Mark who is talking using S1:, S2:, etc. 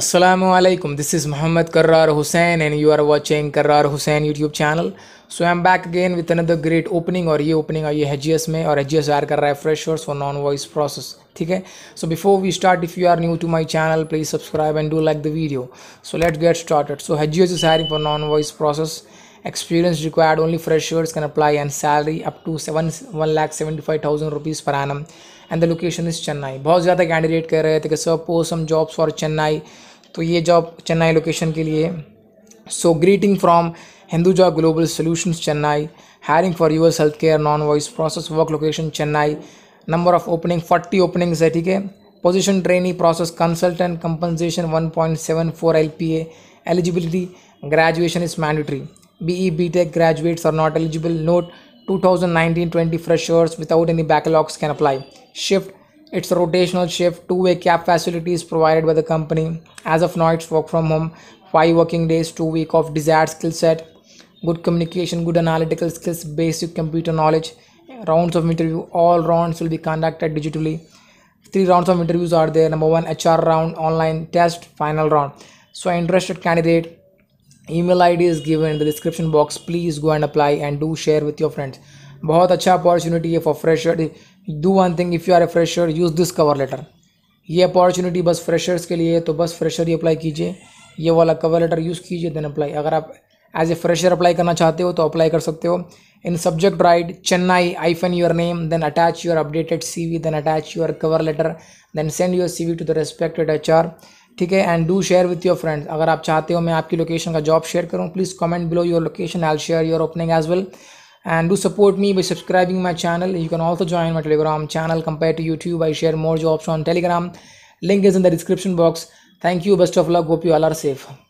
S1: Aslam this is Mohammad Karar Hussain and you are watching Karar Hussain YouTube channel so am back again with another great opening और ये opening आई है जी में और H G कर रहा है freshers for non voice process ठीक है so before we start if you are new to my channel please subscribe and do like the video so let get started so H G hiring for non voice process experience required only freshers can apply and salary up to seven one lakh seventy five thousand rupees per annum and the location is Chennai बहुत ज़्यादा candidate कह रहे थे कि sir post some jobs for Chennai तो ये job Chennai location के लिए so greeting from job global solutions Chennai hiring for US health care non voice process work location Chennai number of opening forty openings है ठीक है position training process consultant compensation one point seven four L P A eligibility graduation is mandatory B E B tech graduates are not eligible note two thousand nineteen twenty freshers without any backlogs can apply shift It's a rotational shift, two-way facility facilities provided by the company. As of now, it's work from home, five working days, two week of desired skill set, good communication, good analytical skills, basic computer knowledge, rounds of interview. All rounds will be conducted digitally. Three rounds of interviews are there. Number one, HR round, online test, final round. So, interested candidate, email ID is given in the description box. Please go and apply and do share with your friends. बहुत अच्छा opportunity है for fresher do one thing if you are a fresher use this cover letter ये opportunity बस freshers के लिए है तो बस फ्रेशर ही अप्लाई कीजिए ये वाला कवर लेटर यूज़ कीजिए देन अप्लाई अगर आप एज ए फ्रेशर अप्लाई करना चाहते हो तो अप्लाई कर सकते हो in subject write Chennai hyphen your name then attach your updated C V then attach your cover letter then send your C V to the respected H R ठीक है and do share with your friends अगर आप चाहते हो मैं आपकी location का job share करूँ please comment below your location I share your opening as well and do support me by subscribing my channel you can also join my telegram channel compared to youtube i share more jobs on telegram link is in the description box thank you best of luck hope you all are safe